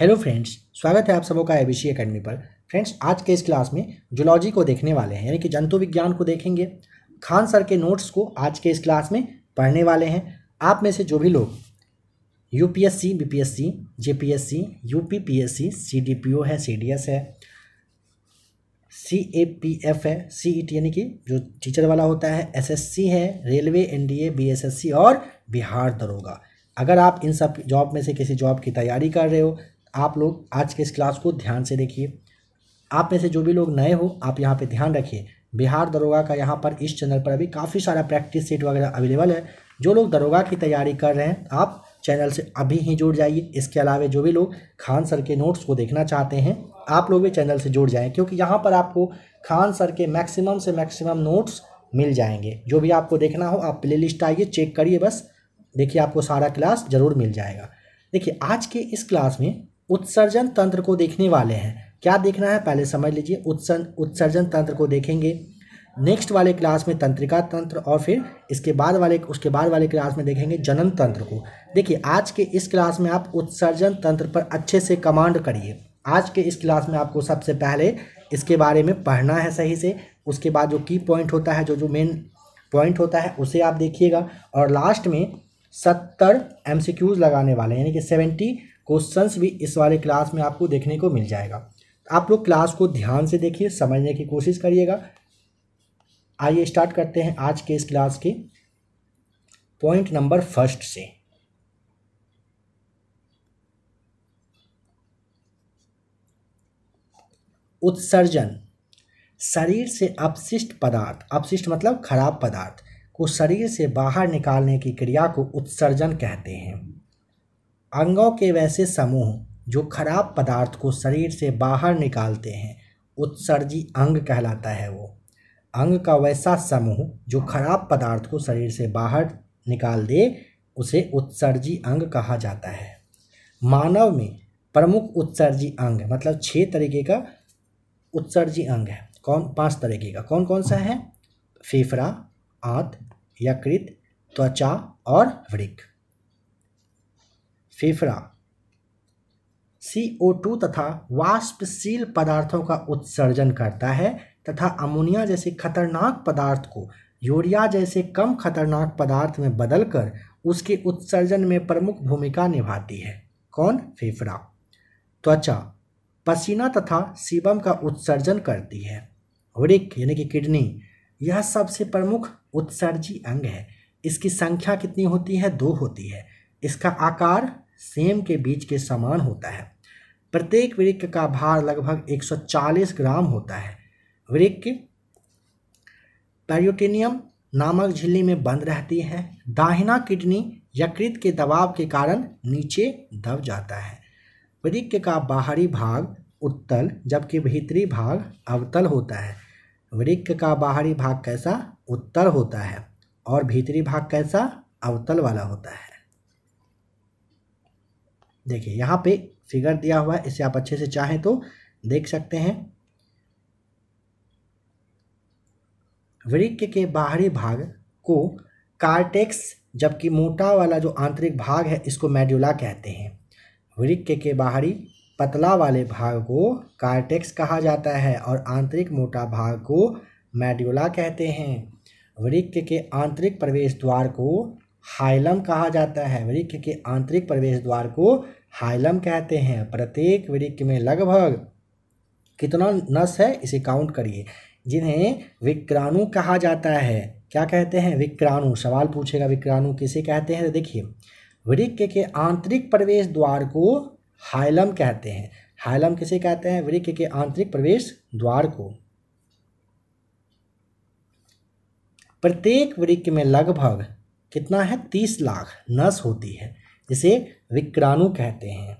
hello friends स्वागत है आप सबों का एबीसी एकेडमी पर फ्रेंड्स आज के इस क्लास में जुलॉजी को देखने वाले हैं यानी कि जंतु विज्ञान को देखेंगे खान सर के नोट्स को आज के इस क्लास में पढ़ने वाले हैं आप में से जो भी लोग UPSC BPSC JPSC UPPSC CDPO है सीडीएस है एफ है सीईटी e यानी कि जो टीचर वाला होता है एसएससी है रेलवे एनडीए बीएसएससी और बिहार दरोगा अगर आप इन सब जॉब में से किसी जॉब की तैयारी कर रहे हो आप लोग आज के इस क्लास को ध्यान से देखिए आप में से जो भी लोग नए हो आप यहाँ पे ध्यान रखिए बिहार दरोगा का यहाँ पर इस चैनल पर अभी काफ़ी सारा प्रैक्टिस सेट वगैरह अवेलेबल है जो लोग दरोगा की तैयारी कर रहे हैं आप चैनल से अभी ही जुड़ जाइए इसके अलावा जो भी लोग खान सर के नोट्स को देखना चाहते हैं आप लोग भी चैनल से जुड़ जाएँ क्योंकि यहाँ पर आपको खान सर के मैक्सिमम से मैक्सिमम नोट्स मिल जाएंगे जो भी आपको देखना हो आप प्ले आइए चेक करिए बस देखिए आपको सारा क्लास ज़रूर मिल जाएगा देखिए आज के इस क्लास में उत्सर्जन तंत्र को देखने वाले हैं क्या देखना है पहले समझ लीजिए उत्सर्जन उत्सर्जन तंत्र को देखेंगे नेक्स्ट वाले क्लास में तंत्रिका तंत्र और फिर इसके बाद वाले उसके बाद वाले क्लास में देखेंगे जनन तंत्र को देखिए आज के इस क्लास में आप उत्सर्जन तंत्र पर अच्छे से कमांड करिए आज के इस क्लास में आपको सबसे पहले इसके बारे में पढ़ना है सही से उसके बाद जो की पॉइंट होता है जो जो मेन पॉइंट होता है उसे आप देखिएगा और लास्ट में सत्तर एम लगाने वाले यानी कि सेवेंटी क्वेश्चंस भी इस वाले क्लास में आपको देखने को मिल जाएगा आप लोग क्लास को ध्यान से देखिए समझने की कोशिश करिएगा आइए स्टार्ट करते हैं आज के इस क्लास के पॉइंट नंबर फर्स्ट से उत्सर्जन शरीर से अपशिष्ट पदार्थ अपशिष्ट मतलब खराब पदार्थ को शरीर से बाहर निकालने की क्रिया को उत्सर्जन कहते हैं अंगों के वैसे समूह जो खराब पदार्थ को शरीर से बाहर निकालते हैं उत्सर्जी अंग कहलाता है वो अंग का वैसा समूह जो खराब पदार्थ को शरीर से बाहर निकाल दे उसे उत्सर्जी अंग कहा जाता है मानव में प्रमुख उत्सर्जी अंग मतलब छः तरीके का उत्सर्जी अंग है कौन पांच तरीके का कौन कौन सा है फेफड़ा आंत यकृत त्वचा और वृक्ष फेफड़ा सी ओ टू तथा वाष्पशील पदार्थों का उत्सर्जन करता है तथा अमोनिया जैसे खतरनाक पदार्थ को यूरिया जैसे कम खतरनाक पदार्थ में बदलकर उसके उत्सर्जन में प्रमुख भूमिका निभाती है कौन फेफड़ा त्वचा पसीना तथा सीबम का उत्सर्जन करती है वृक यानी कि किडनी यह सबसे प्रमुख उत्सर्जी अंग है इसकी संख्या कितनी होती है दो होती है इसका आकार सेम के बीज के समान होता है प्रत्येक वृक्क का भार लगभग 140 ग्राम होता है वृक्क पैरियोटिनियम नामक झिल्ली में बंद रहती है दाहिना किडनी यकृत के दबाव के कारण नीचे दब जाता है वृक्क का बाहरी भाग उत्तल जबकि भीतरी भाग अवतल होता है वृक्क का बाहरी भाग कैसा उत्तल होता है और भीतरी भाग कैसा अवतल वाला होता है देखिए यहाँ पे फिगर दिया हुआ है इसे आप अच्छे से चाहें तो देख सकते हैं वृक्क के बाहरी भाग को कार्टेक्स जबकि मोटा वाला जो आंतरिक भाग है इसको मेड्यूला कहते हैं वृक्क के बाहरी पतला वाले भाग को कार्टेक्स कहा जाता है और आंतरिक मोटा भाग को मेड्यूला कहते हैं वृक्क के आंतरिक प्रवेश द्वार को हाइलम कहा जाता है वृक्ष के आंतरिक प्रवेश द्वार को हाइलम कहते हैं प्रत्येक वृक्ष में लगभग कितना नस है इसे काउंट करिए जिन्हें विक्राणु कहा जाता है क्या कहते हैं विक्राणु सवाल पूछेगा विक्राणु किसे कहते हैं तो देखिए वृक्ष के आंतरिक प्रवेश द्वार को हाइलम कहते हैं हाइलम किसे कहते हैं वृक्ष के आंतरिक प्रवेश द्वार को प्रत्येक वृक्ष में लगभग कितना है तीस लाख नस होती है जिसे विक्राणु कहते हैं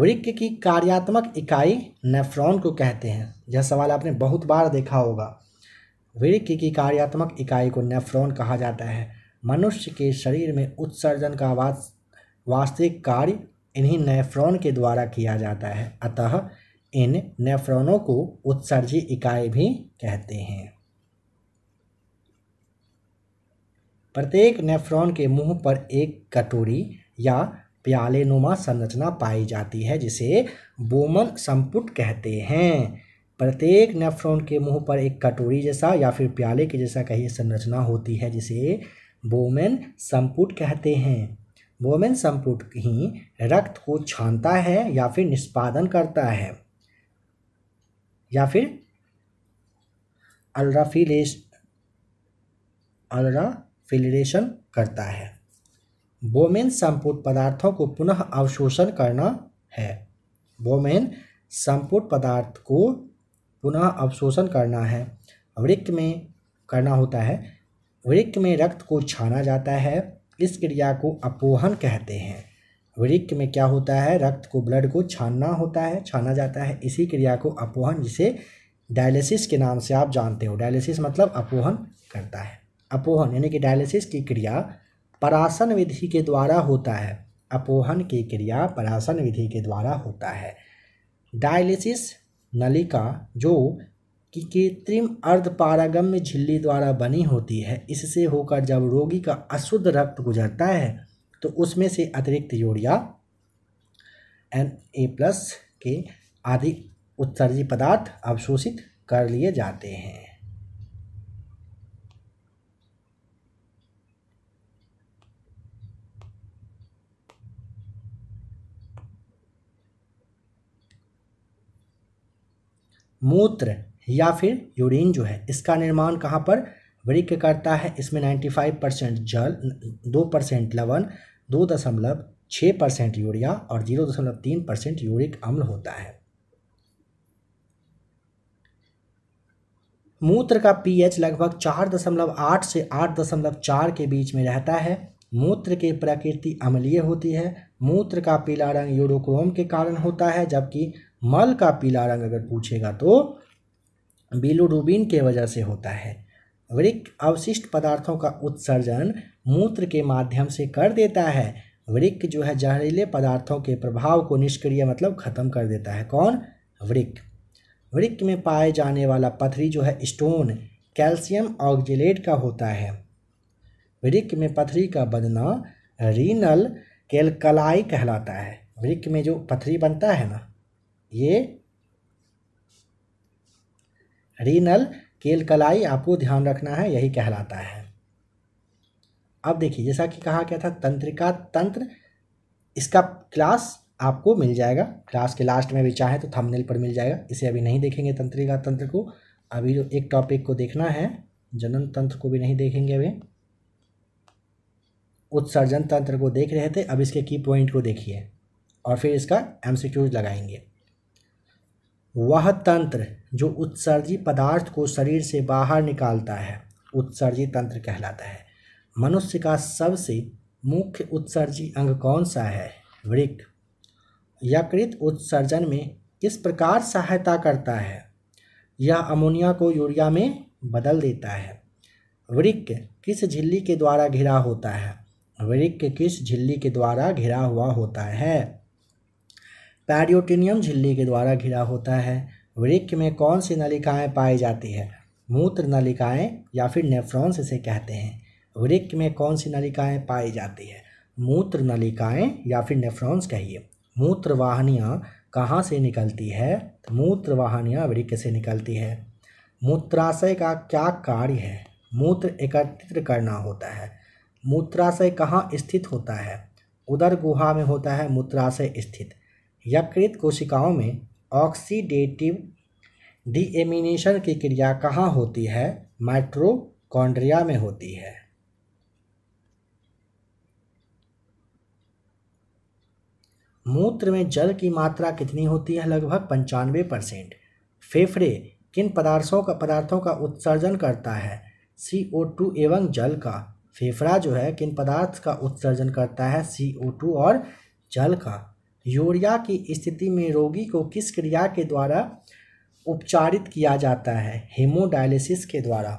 वृक्क की कार्यात्मक इकाई नेफ्रॉन को कहते हैं यह सवाल आपने बहुत बार देखा होगा वृक्क की कार्यात्मक इकाई को नेफ्रॉन कहा जाता है मनुष्य के शरीर में उत्सर्जन का वास्तविक कार्य इन्हीं नेफ्रॉन के द्वारा किया जाता है अतः इन नेफ्रॉनों को उत्सर्जी इकाई भी कहते हैं प्रत्येक नेफ्रॉन के मुंह पर एक कटोरी या प्याले नुमा संरचना पाई जाती है जिसे बोमन संपुट कहते हैं प्रत्येक नेफ्रॉन के मुंह पर एक कटोरी जैसा या फिर प्याले के जैसा कहीं संरचना होती है जिसे बोमेन संपुट कहते हैं बोमेन संपुट ही रक्त को छानता है या फिर निष्पादन करता है या फिर अल्राफिलेश अल्रा फिलरेशन करता है बोमेन संपूर्ण पदार्थों को पुनः अवशोषण करना है बोमेन संपूर्ण पदार्थ को पुनः अवशोषण करना है वृक्क में करना होता है वृक्क में रक्त को छाना जाता है इस क्रिया को अपोहन कहते हैं वृक्क में क्या होता है रक्त को ब्लड को छानना होता है छाना जाता है इसी क्रिया को अपोहन जिसे डायलिसिस के नाम से आप जानते हो डायलिसिस मतलब अपोहन करता है अपोहन यानी कि डायलिसिस की क्रिया परासन विधि के द्वारा होता है अपोहन की क्रिया परासन विधि के द्वारा होता है डायलिसिस नलिका जो कि कृत्रिम अर्धपारागम्य झिल्ली द्वारा बनी होती है इससे होकर जब रोगी का अशुद्ध रक्त गुजरता है तो उसमें से अतिरिक्त यूरिया एन ए प्लस के आदि उत्सर्जी पदार्थ अवशोषित कर लिए जाते हैं मूत्र या फिर यूरिन जो है इसका निर्माण कहाँ पर वृक्क करता है इसमें 95 परसेंट जल दो परसेंट लवन दो दशमलव छः परसेंट यूरिया और जीरो दशमलव तीन परसेंट यूरिक अम्ल होता है मूत्र का पीएच लगभग चार दशमलव आठ से आठ दशमलव चार के बीच में रहता है मूत्र की प्रकृति अम्लीय होती है मूत्र का पीला रंग यूरोक्रोम के कारण होता है जबकि मल का पीला रंग अगर पूछेगा तो बिलुरुबिन के वजह से होता है वृक्ष अवशिष्ट पदार्थों का उत्सर्जन मूत्र के माध्यम से कर देता है वृक जो है जहरीले पदार्थों के प्रभाव को निष्क्रिय मतलब खत्म कर देता है कौन वृक वृक में पाए जाने वाला पथरी जो है स्टोन कैल्शियम ऑक्जिलेट का होता है वृक में पथरी का बनना रीनल केलकलाई कहलाता है वृक में जो पथरी बनता है ना ये रीनल केलकलाई आपको ध्यान रखना है यही कहलाता है अब देखिए जैसा कि कहा गया था तंत्रिका तंत्र इसका क्लास आपको मिल जाएगा क्लास के लास्ट में भी चाहे तो थंबनेल पर मिल जाएगा इसे अभी नहीं देखेंगे तंत्रिका तंत्र को अभी जो एक टॉपिक को देखना है जनन तंत्र को भी नहीं देखेंगे अभी उत्सर्जन तंत्र को देख रहे थे अब इसके की पॉइंट को देखिए और फिर इसका एम लगाएंगे वह तंत्र जो उत्सर्जी पदार्थ को शरीर से बाहर निकालता है उत्सर्जी तंत्र कहलाता है मनुष्य का सबसे मुख्य उत्सर्जी अंग कौन सा है वृक यकृत उत्सर्जन में किस प्रकार सहायता करता है यह अमोनिया को यूरिया में बदल देता है वृक्क किस झिल्ली के द्वारा घिरा होता है वृक्क किस झिल्ली के द्वारा घिरा हुआ होता है पैरियोटिनियम झिल्ली के द्वारा घिरा होता है वृक्ष में कौन सी नलिकाएं पाई जाती है मूत्र नलिकाएं या फिर नेफ्रॉन्स इसे कहते हैं वृक्ष में कौन सी नलिकाएं पाई जाती है मूत्र नलिकाएं या फिर नेफ्रॉन्स कहिए मूत्र वाहनियाँ कहाँ से निकलती है मूत्र वाहनियाँ वृक्ष से निकलती है मूत्राशय का क्या कार्य है मूत्र एकत्रित करना होता है मूत्राशय कहाँ स्थित होता है उदर गुहा में होता है मूत्राशय स्थित यकृत कोशिकाओं में ऑक्सीडेटिव डीएमिनेशन की क्रिया कहाँ होती है माइट्रोकॉन्ड्रिया में होती है मूत्र में जल की मात्रा कितनी होती है लगभग पंचानवे परसेंट फेफड़े किन पदार्थों का पदार्थों का उत्सर्जन करता है सी ओ टू एवं जल का फेफड़ा जो है किन पदार्थ का उत्सर्जन करता है सी ओ टू और जल का यूरिया की स्थिति में रोगी को किस क्रिया के द्वारा उपचारित किया जाता है हेमोडायलिसिस के द्वारा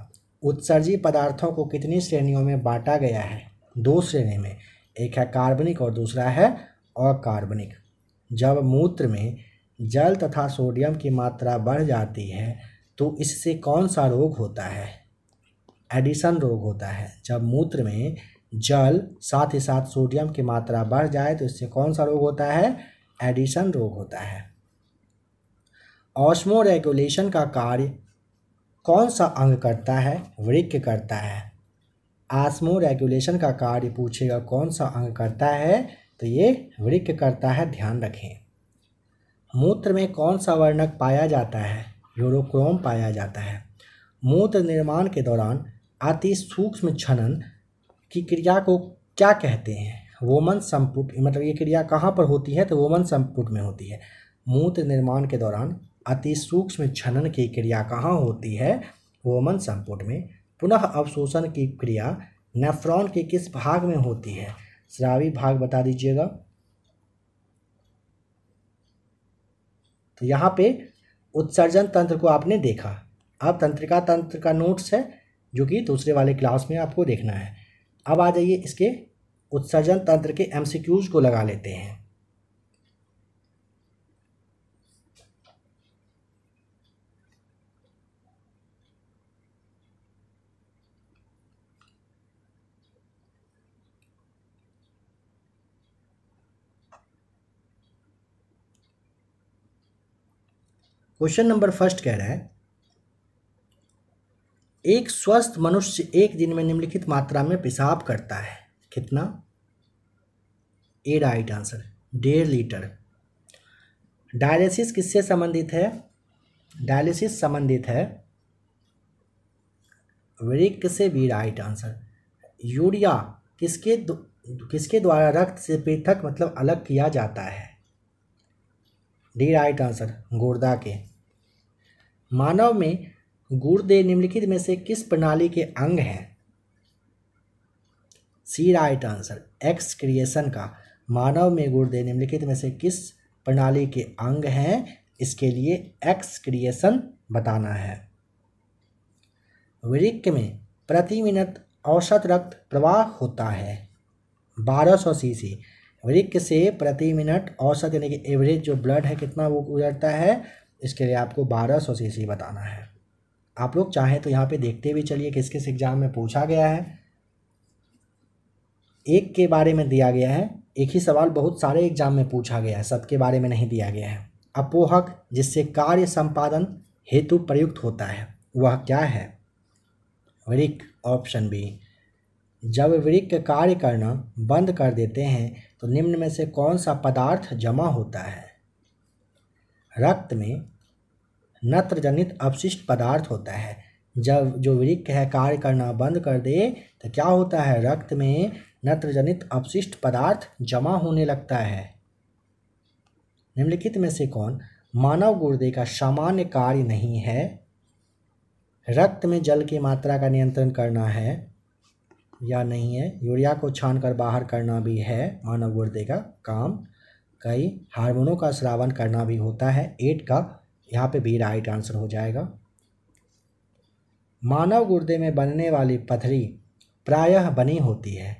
उत्सर्जी पदार्थों को कितनी श्रेणियों में बांटा गया है दो श्रेणी में एक है कार्बनिक और दूसरा है अकार्बनिक जब मूत्र में जल तथा सोडियम की मात्रा बढ़ जाती है तो इससे कौन सा रोग होता है एडिसन रोग होता है जब मूत्र में जल साथ ही साथ सोडियम की मात्रा बढ़ जाए तो इससे कौन सा रोग होता है एडिशन रोग होता है ऑस्मो रेगुलेशन का कार्य कौन सा अंग करता है वृक्क करता है आसमो रेगुलेशन का कार्य पूछेगा कौन सा अंग करता है तो ये वृक्क करता है ध्यान रखें मूत्र में कौन सा वर्णक पाया जाता है यूरोक्रोम पाया जाता है मूत्र निर्माण के दौरान अति सूक्ष्म छनन की क्रिया को क्या कहते हैं वोमन संपुट मतलब ये क्रिया कहाँ पर होती है तो वोमन संपुट में होती है मूत्र निर्माण के दौरान अति सूक्ष्म छनन की क्रिया कहाँ होती है वोमन संपुट में पुनः अवशोषण की क्रिया नेफ्रॉन के किस भाग में होती है श्रावी भाग बता दीजिएगा तो यहाँ पे उत्सर्जन तंत्र को आपने देखा अब तंत्रिका तंत्र का नोट्स है जो कि दूसरे वाले क्लास में आपको देखना है अब आ जाइए इसके उत्सर्जन तंत्र के एमसीक्यूज को लगा लेते हैं क्वेश्चन नंबर फर्स्ट कह रहा है एक स्वस्थ मनुष्य एक दिन में निम्नलिखित मात्रा में पेशाब करता है कितना ए राइट आंसर डेढ़ लीटर डायलिसिस किससे संबंधित है डायलिसिस संबंधित है वृक्क से बी राइट आंसर यूरिया किसके दु, किसके द्वारा रक्त से पृथक मतलब अलग किया जाता है डी राइट आंसर गुर्दा के मानव में गुर्दे निम्नलिखित में से किस प्रणाली के अंग हैं C right answer excretion का मानव में गुर्दे निम्नलिखित में से किस प्रणाली के अंग हैं इसके लिए एक्स क्रिएशन बताना है वृक्क में प्रति मिनट औसत रक्त प्रवाह होता है 1200 सौ सी सी वृक्क से प्रति मिनट औसत यानी कि एवरेज जो ब्लड है कितना वो गुजरता है इसके लिए आपको 1200 सौ सी सी बताना है आप लोग चाहें तो यहाँ पे देखते हुए चलिए किस किस एग्ज़ाम में पूछा गया है एक के बारे में दिया गया है एक ही सवाल बहुत सारे एग्जाम में पूछा गया है सबके बारे में नहीं दिया गया है अपोहक जिससे कार्य संपादन हेतु प्रयुक्त होता है वह क्या है वृक ऑप्शन बी जब वृक कार्य करना बंद कर देते हैं तो निम्न में से कौन सा पदार्थ जमा होता है रक्त में नत्र जनित अपशिष्ट पदार्थ होता है जब जो वृक्क है कार्य करना बंद कर दे तो क्या होता है रक्त में नत्रजनित अपशिष्ट पदार्थ जमा होने लगता है निम्नलिखित में से कौन मानव गुर्दे का सामान्य कार्य नहीं है रक्त में जल की मात्रा का नियंत्रण करना है या नहीं है यूरिया को छान कर बाहर करना भी है मानव गुर्दे का काम कई हार्मोनों का श्रावण करना भी होता है एट का यहाँ पे भी राइट आंसर हो जाएगा मानव गुर्दे में बनने वाली पथरी प्रायः बनी होती है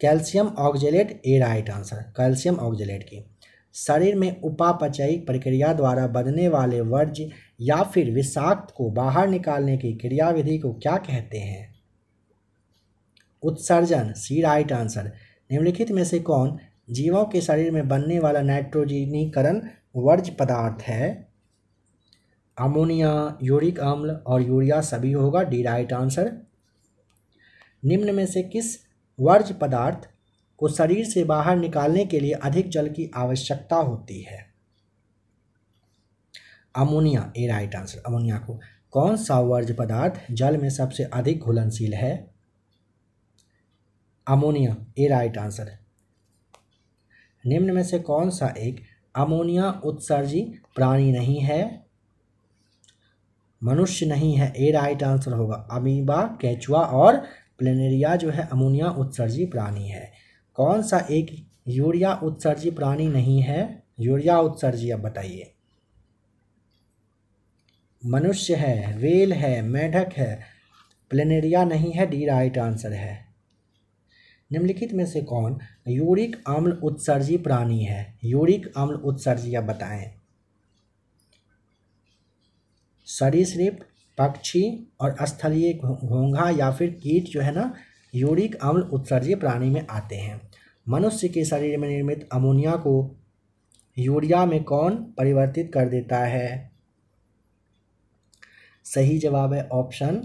calcium oxalate A right answer calcium oxalate की शरीर में उपापचयी प्रक्रिया द्वारा बनने वाले वर्ज या फिर विषाक्त को बाहर निकालने की क्रियाविधि को क्या कहते हैं उत्सर्जन सी राइट आंसर निम्नलिखित में से कौन जीवों के शरीर में बनने वाला नाइट्रोजनीकरण वर्ज पदार्थ है अमोनिया यूरिक अम्ल और यूरिया सभी होगा डी राइट आंसर निम्न में से किस वर्ज पदार्थ को शरीर से बाहर निकालने के लिए अधिक जल की आवश्यकता होती है ammonia A right answer ammonia को कौन सा वर्ज पदार्थ जल में सबसे अधिक घुलनशील है अमोनिया ए राइट आंसर निम्न में से कौन सा एक अमोनिया उत्सर्जी प्राणी नहीं है मनुष्य नहीं है ए राइट आंसर होगा अमीबा कैचुआ और प्लेनेरिया जो है अमोनिया उत्सर्जी प्राणी है कौन सा एक यूरिया उत्सर्जी प्राणी नहीं है यूरिया उत्सर्जी अब बताइए मनुष्य है वेल है मेढक है प्लेनेरिया नहीं है डी राइट आंसर है निम्नलिखित में से कौन यूरिक अम्ल उत्सर्जी प्राणी है यूरिक अम्ल उत्सर्जी या बताएं सरीसृप पक्षी और स्थलीय घोंघा या फिर कीट जो है ना यूरिक अम्ल उत्सर्जी प्राणी में आते हैं मनुष्य के शरीर में निर्मित अमोनिया को यूरिया में कौन परिवर्तित कर देता है सही जवाब है ऑप्शन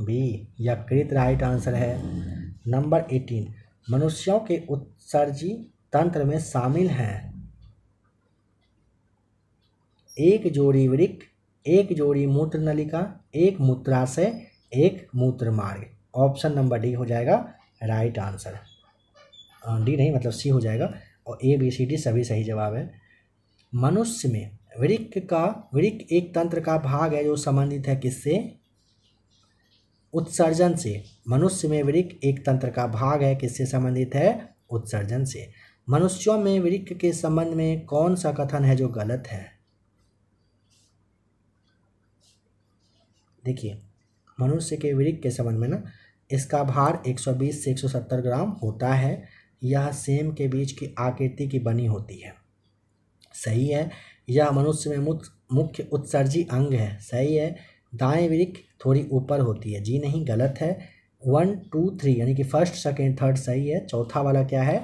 बी या कृत राइट आंसर है नंबर एटीन मनुष्यों के उत्सर्जी तंत्र में शामिल हैं एक जोड़ी वृक्ष एक जोड़ी मूत्र नलिका एक मूत्राशय एक मूत्र मार्ग ऑप्शन नंबर डी हो जाएगा राइट आंसर डी नहीं मतलब सी हो जाएगा और ए बी सी डी सभी सही जवाब है मनुष्य में वृक्ष का वृक्ष एक तंत्र का भाग है जो संबंधित है किससे उत्सर्जन से मनुष्य में वृक्क एक तंत्र का भाग है किससे संबंधित है उत्सर्जन से मनुष्यों में वृक्क के संबंध में कौन सा कथन है जो गलत है देखिए मनुष्य के वृक्क के संबंध में ना इसका भार 120 से 170 ग्राम होता है यह सेम के बीज की आकृति की बनी होती है सही है यह मनुष्य में मुख्य उत्सर्जी अंग है सही है दाएं विरिक थोड़ी ऊपर होती है जी नहीं गलत है वन टू थ्री यानी कि फर्स्ट सेकेंड थर्ड सही है चौथा वाला क्या है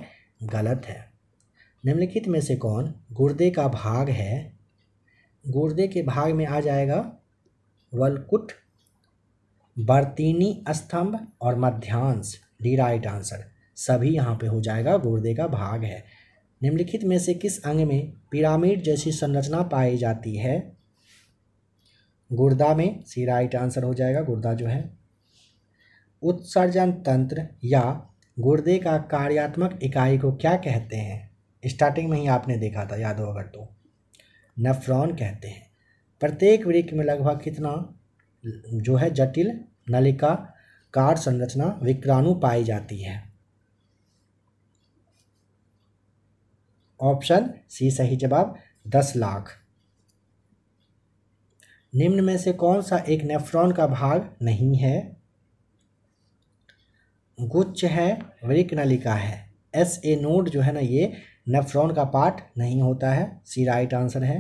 गलत है निम्नलिखित में से कौन गुर्दे का भाग है गुर्दे के भाग में आ जाएगा वलकुट बर्तीनी स्तंभ और मध्यांश डी राइट आंसर सभी यहाँ पे हो जाएगा गुर्दे का भाग है निम्नलिखित में से किस अंग में पिरामिड जैसी संरचना पाई जाती है गुर्दा में सी राइट आंसर हो जाएगा गुर्दा जो है उत्सर्जन तंत्र या गुर्दे का कार्यात्मक इकाई को क्या कहते हैं स्टार्टिंग में ही आपने देखा था याद हो अगर तो नफ्रॉन कहते हैं प्रत्येक वृक्ष में लगभग कितना जो है जटिल नलिका कार संरचना विक्राणु पाई जाती है ऑप्शन सी सही जवाब दस लाख निम्न में से कौन सा एक नेफ्रॉन का भाग नहीं है गुच्छ है वृक नलिका है एस ए नोड जो है ना ये नेफ्रॉन का पार्ट नहीं होता है सी राइट आंसर है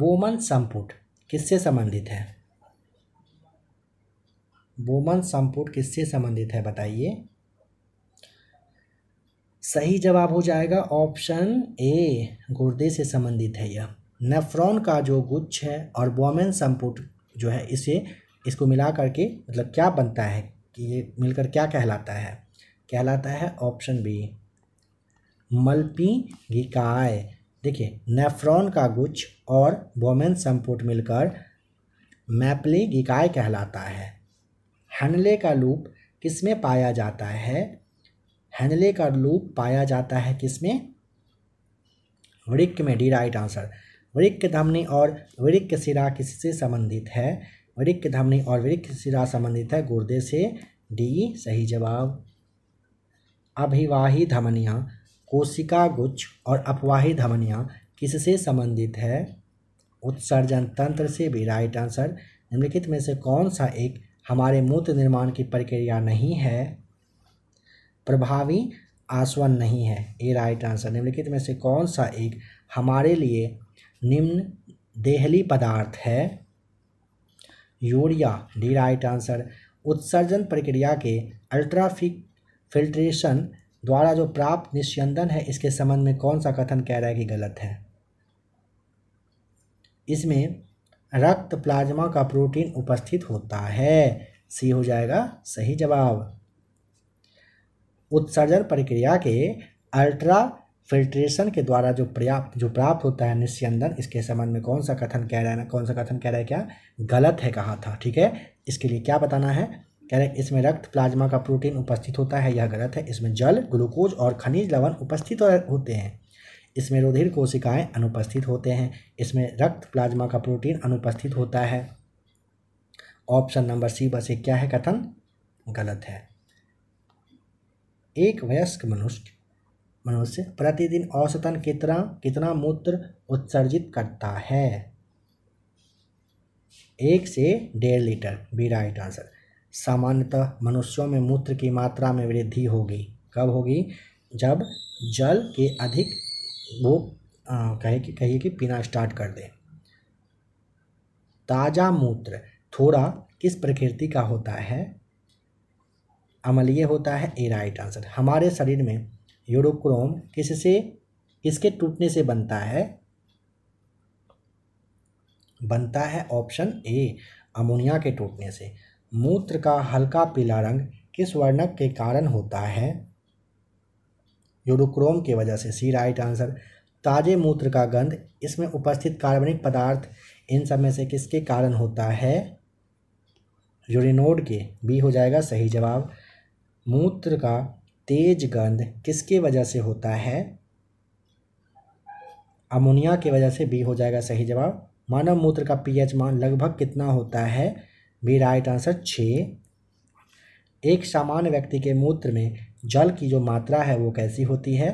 बोमन संपुट किससे संबंधित है बोमन संपुट किससे संबंधित है बताइए सही जवाब हो जाएगा ऑप्शन ए गुर्दे से संबंधित है यह नेफ्रॉन का जो गुच्छ है और वोमेन संपुट जो है इसे इसको मिला करके मतलब क्या बनता है कि ये मिलकर क्या कहलाता है कहलाता है ऑप्शन बी मल्पी गिकाय देखिए नेफ्रॉन का गुच्छ और बोमेन संपुट मिलकर मैपले गिकाय कहलाता है हनले का लूप किस में पाया जाता है हैंडले का लूप पाया जाता है किसमें वृक्क में डी राइट आंसर वृक्क धमनी और वृक्क सिरा किससे संबंधित है वृक्क धमनी और वृक्क सिरा संबंधित है गुर्दे से डी सही जवाब अभिवाही धमनियाँ कोशिका गुच्छ और अपवाही धमनियाँ किससे संबंधित है उत्सर्जन तंत्र से भी राइट आंसर निम्नलिखित में से कौन सा एक हमारे मूत्र निर्माण की प्रक्रिया नहीं है प्रभावी आसवन नहीं है ए राइट आंसर निम्नलिखित में से कौन सा एक हमारे लिए निम्न देहली पदार्थ है यूरिया डी राइट आंसर उत्सर्जन प्रक्रिया के अल्ट्राफिक फिल्ट्रेशन द्वारा जो प्राप्त निस्यंदन है इसके संबंध में कौन सा कथन कह रहा है कि गलत है इसमें रक्त प्लाज्मा का प्रोटीन उपस्थित होता है सी हो जाएगा सही जवाब उत्सर्जन प्रक्रिया के अल्ट्रा फिल्ट्रेशन के द्वारा जो पर्याप्त जो प्राप्त होता है निस्यंदन इसके संबंध में कौन सा कथन कह रहा है ना कौन सा कथन कह रहा है क्या गलत है कहा था ठीक है इसके लिए क्या बताना है कह रहे हैं इसमें रक्त प्लाज्मा का प्रोटीन उपस्थित होता है यह गलत है इसमें जल ग्लूकोज और खनिज लवण उपस्थित होते हैं इसमें रुधिर कोशिकाएं अनुपस्थित होते हैं इसमें रक्त प्लाज्मा का प्रोटीन अनुपस्थित होता है ऑप्शन नंबर सी बस ये क्या है कथन गलत है एक वयस्क मनुष्य मनुष्य प्रतिदिन औसतन कितना कितना मूत्र उत्सर्जित करता है एक से डेढ़ लीटर बी राइट आंसर सामान्यतः मनुष्यों में मूत्र की मात्रा में वृद्धि होगी कब होगी जब जल के अधिक वो कहे कि कहिए कि पीना स्टार्ट कर दे ताज़ा मूत्र थोड़ा किस प्रकृति का होता है अमल ये होता है ए राइट आंसर हमारे शरीर में यूरोक्रोम किससे किसके टूटने से बनता है बनता है ऑप्शन ए अमोनिया के टूटने से मूत्र का हल्का पीला रंग किस वर्णक के कारण होता है यूरोक्रोम के वजह से सी राइट आंसर ताजे मूत्र का गंध इसमें उपस्थित कार्बनिक पदार्थ इन सब में से किसके कारण होता है यूरिनोड के बी हो जाएगा सही जवाब मूत्र का तेज गंध किसके वजह से होता है अमोनिया के वजह से बी हो जाएगा सही जवाब मानव मूत्र का पीएच मान लगभग कितना होता है बी राइट आंसर छः एक सामान्य व्यक्ति के मूत्र में जल की जो मात्रा है वो कैसी होती है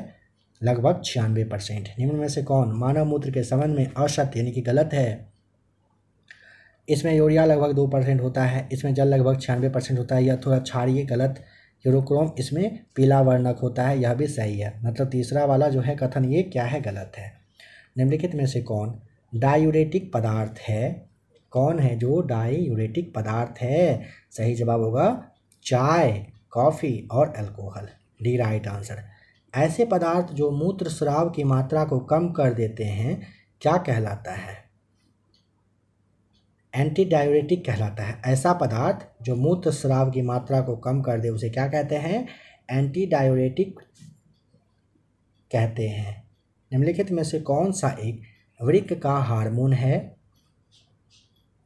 लगभग छियानवे परसेंट निम्न में से कौन मानव मूत्र के संबंध में असत्य यानी कि गलत है इसमें यूरिया लगभग दो परसेंट होता है इसमें जल लगभग छियानवे परसेंट होता है या थोड़ा छाड़िए गलत यूरोक्रोम इसमें पीला वर्णक होता है यह भी सही है मतलब तीसरा वाला जो है कथन ये क्या है गलत है निम्नलिखित में से कौन डायूरेटिक पदार्थ है कौन है जो डायूरेटिक पदार्थ है सही जवाब होगा चाय कॉफ़ी और अल्कोहल डी राइट आंसर ऐसे पदार्थ जो मूत्र स्राव की मात्रा को कम कर देते हैं क्या कहलाता है एंटी डायोरेटिक कहलाता है ऐसा पदार्थ जो मूत्र श्राव की मात्रा को कम कर दे उसे क्या कहते हैं एंटी कहते हैं निम्नलिखित में से कौन सा एक वृक्क का हार्मोन है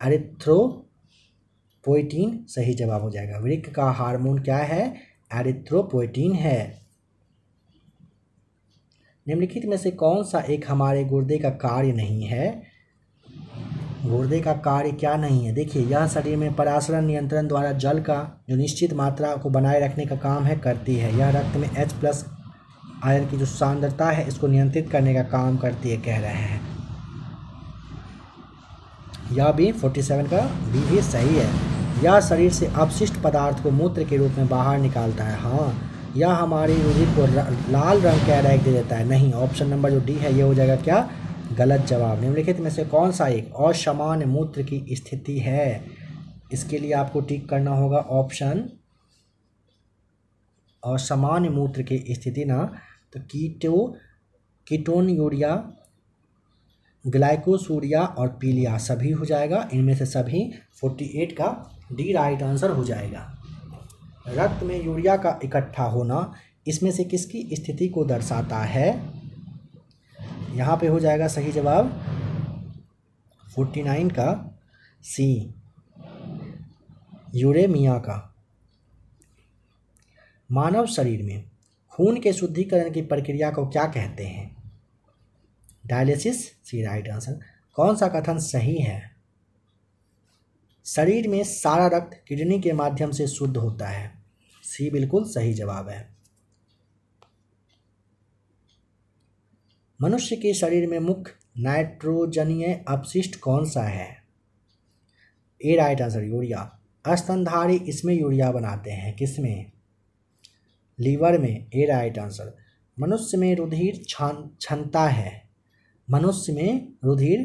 एरिथ्रोपोइटीन सही जवाब हो जाएगा वृक्क का हार्मोन क्या है एरिथ्रोपोइटीन है निम्नलिखित में से कौन सा एक हमारे गुर्दे का कार्य नहीं है गुर्दे का कार्य क्या नहीं है देखिए यह शरीर में परासरण नियंत्रण द्वारा जल का जो निश्चित मात्रा को बनाए रखने का काम है करती है यह रक्त में एच प्लस आयन की जो सांद्रता है इसको नियंत्रित करने का काम करती है कह रहे हैं यह भी 47 का बी भी सही है यह शरीर से अपशिष्ट पदार्थ को मूत्र के रूप में बाहर निकालता है हाँ यह हमारी रुधिर को लाल रंग का रैक दे देता है नहीं ऑप्शन नंबर जो डी है ये हो जाएगा क्या गलत जवाब निम्नलिखित में से कौन सा एक असामान्य मूत्र की स्थिति है इसके लिए आपको टिक करना होगा ऑप्शन असमान मूत्र की स्थिति ना तो कीटो कीटोन यूरिया ग्लाइकोसूरिया और पीलिया सभी हो जाएगा इनमें से सभी फोर्टी एट का डी राइट आंसर हो जाएगा रक्त में यूरिया का इकट्ठा होना इसमें से किसकी स्थिति को दर्शाता है यहाँ पे हो जाएगा सही जवाब फोर्टी नाइन का सी यूरेमिया का मानव शरीर में खून के शुद्धिकरण की प्रक्रिया को क्या कहते हैं डायलिसिस सी राइट आंसर कौन सा कथन सही है शरीर में सारा रक्त किडनी के माध्यम से शुद्ध होता है सी बिल्कुल सही जवाब है मनुष्य के शरीर में मुख्य नाइट्रोजनीय अपशिष्ट कौन सा है ए राइट आंसर यूरिया अस्तनधारी इसमें यूरिया बनाते हैं किसमें लीवर में ए राइट आंसर मनुष्य में रुधिर क्षमता है मनुष्य में रुधिर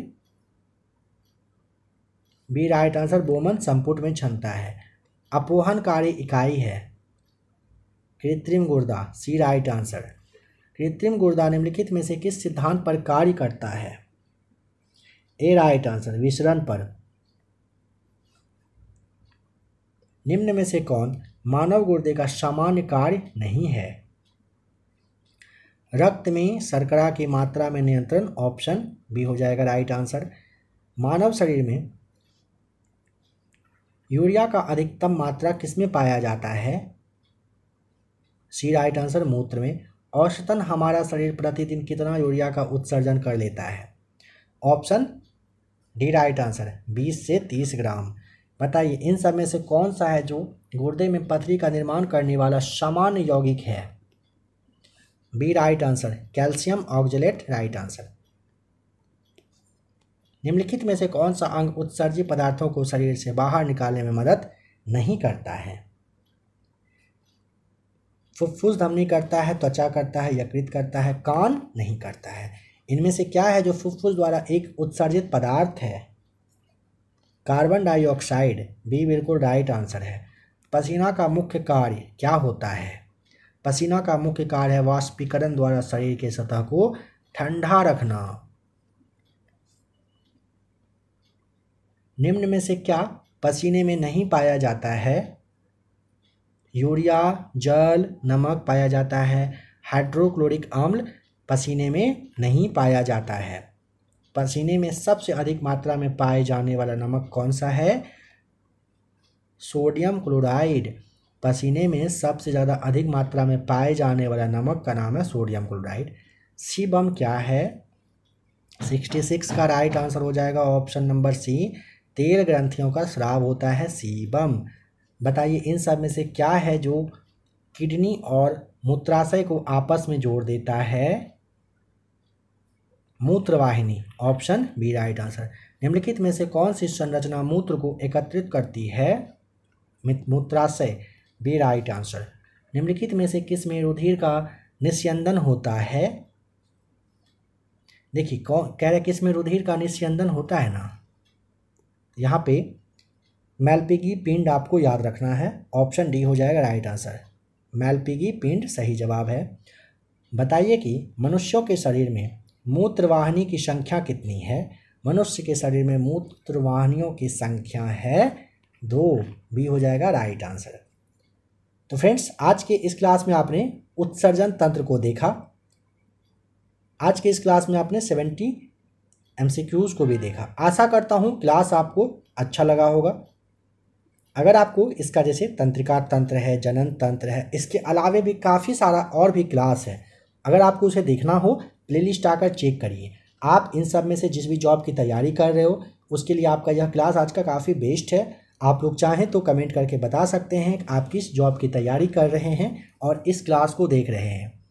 बी राइट आंसर बोमन संपुट में क्षमता है अपोहनकारी इकाई है कृत्रिम गुर्दा सी राइट आंसर कृत्रिम गुर्दा निम्नलिखित में से किस सिद्धांत पर कार्य करता है ए राइट आंसर विसरण पर निम्न में से कौन मानव गुर्दे का सामान्य कार्य नहीं है रक्त में शर्करा की मात्रा में नियंत्रण ऑप्शन भी हो जाएगा राइट आंसर मानव शरीर में यूरिया का अधिकतम मात्रा किसमें पाया जाता है सी राइट आंसर मूत्र में औसतन हमारा शरीर प्रतिदिन कितना यूरिया का उत्सर्जन कर लेता है ऑप्शन डी राइट आंसर बीस से तीस ग्राम बताइए इन सब में से कौन सा है जो गुर्दे में पथरी का निर्माण करने वाला सामान्य यौगिक है B right answer calcium oxalate right answer निम्नलिखित में से कौन सा अंग उत्सर्जी पदार्थों को शरीर से बाहर निकालने में मदद नहीं करता है फुफ्फुस धमनी करता है त्वचा करता है यकृत करता है कान नहीं करता है इनमें से क्या है जो फुफ्फुस द्वारा एक उत्सर्जित पदार्थ है कार्बन डाइऑक्साइड बी बिल्कुल राइट आंसर है पसीना का मुख्य कार्य क्या होता है पसीना का मुख्य कार्य है वाष्पीकरण द्वारा शरीर के सतह को ठंडा रखना निम्न में से क्या पसीने में नहीं पाया जाता है यूरिया जल नमक पाया जाता है हाइड्रोक्लोरिक अम्ल पसीने में नहीं पाया जाता है पसीने में सबसे अधिक मात्रा में पाए जाने वाला नमक कौन सा है सोडियम क्लोराइड पसीने में सबसे ज़्यादा अधिक मात्रा में पाए जाने वाला नमक का नाम है सोडियम क्लोराइड सीबम क्या है सिक्सटी सिक्स का राइट आंसर हो जाएगा ऑप्शन नंबर सी तेल ग्रंथियों का श्राव होता है सीबम बताइए इन सब में से क्या है जो किडनी और मूत्राशय को आपस में जोड़ देता है मूत्रवाहिनी ऑप्शन बी राइट आंसर निम्नलिखित में से कौन सी संरचना मूत्र को एकत्रित करती है मूत्राशय बी राइट आंसर निम्नलिखित में से किस में रुधिर का निस्यंदन होता है देखिए कौन कह रहे किस में रुधिर का निस्यंदन होता है ना यहाँ पे मेलपिगी पिंड आपको याद रखना है ऑप्शन डी हो जाएगा राइट आंसर मेलपिगी पिंड सही जवाब है बताइए कि मनुष्यों के शरीर में मूत्रवाहिनी की संख्या कितनी है मनुष्य के शरीर में मूत्रवाहिनियों की संख्या है दो बी हो जाएगा राइट आंसर तो फ्रेंड्स आज के इस क्लास में आपने उत्सर्जन तंत्र को देखा आज के इस क्लास में आपने सेवेंटी एम को भी देखा आशा करता हूँ क्लास आपको अच्छा लगा होगा अगर आपको इसका जैसे तंत्रिका तंत्र है जनन तंत्र है इसके अलावे भी काफ़ी सारा और भी क्लास है अगर आपको उसे देखना हो प्लेलिस्ट आकर चेक करिए आप इन सब में से जिस भी जॉब की तैयारी कर रहे हो उसके लिए आपका यह क्लास आज का काफ़ी बेस्ट है आप लोग चाहें तो कमेंट करके बता सकते हैं आप किस जॉब की तैयारी कर रहे हैं और इस क्लास को देख रहे हैं